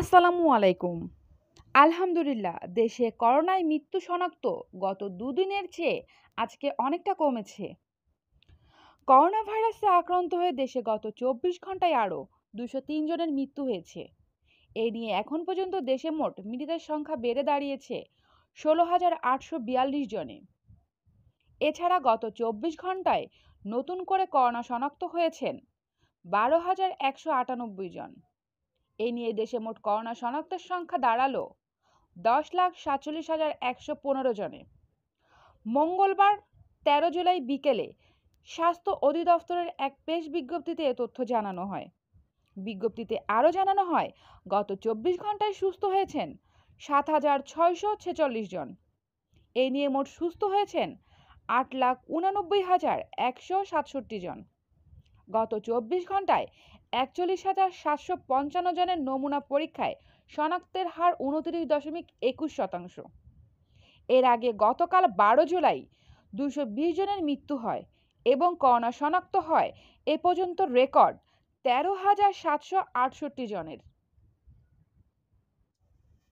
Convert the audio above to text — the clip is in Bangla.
আসসালামু আলাইকুম আলহামদুলিল্লাহ দেশে করোনায় মৃত্যু শনাক্ত গত দুদিনের চেয়ে আজকে অনেকটা কমেছে করোনা ভাইরাসে আক্রান্ত হয়ে দেশে গত চব্বিশ ঘন্টায় আরও দুশো জনের মৃত্যু হয়েছে এ নিয়ে এখন পর্যন্ত দেশে মোট মৃতের সংখ্যা বেড়ে দাঁড়িয়েছে ষোলো হাজার আটশো বিয়াল্লিশ জনে এছাড়া গত চব্বিশ ঘন্টায় নতুন করে করোনা শনাক্ত হয়েছেন বারো হাজার একশো আটানব্বই জন এ নিয়ে দেশে মোট করোনা শনাক্তের সংখ্যা দাঁড়ালো দশ লাখ সাতচল্লিশ হাজার একশো পনেরো জনে মঙ্গলবার তেরো জুলাই বিকেলে স্বাস্থ্য অধিদপ্তরের এক প্রেস বিজ্ঞপ্তিতে এ তথ্য জানানো হয় বিজ্ঞপ্তিতে আরও জানানো হয় গত চব্বিশ ঘন্টায় সুস্থ হয়েছেন সাত হাজার ছয়শো ছেচল্লিশ জন এ নিয়ে মোট সুস্থ হয়েছেন আট লাখ উনানব্বই হাজার একশো সাতষট্টি জন গত চব্বিশ ঘন্টায় একচল্লিশ হাজার সাতশো পঞ্চান্ন জনের নমুনা পরীক্ষায় শনাক্তের হার উনত্রিশ দশমিক একুশ শতাংশ এর আগে গতকাল বারো জুলাই দুশো বিশ জনের মৃত্যু হয় এবং করোনা শনাক্ত হয় এ পর্যন্ত রেকর্ড তেরো হাজার সাতশো আটষট্টি জনের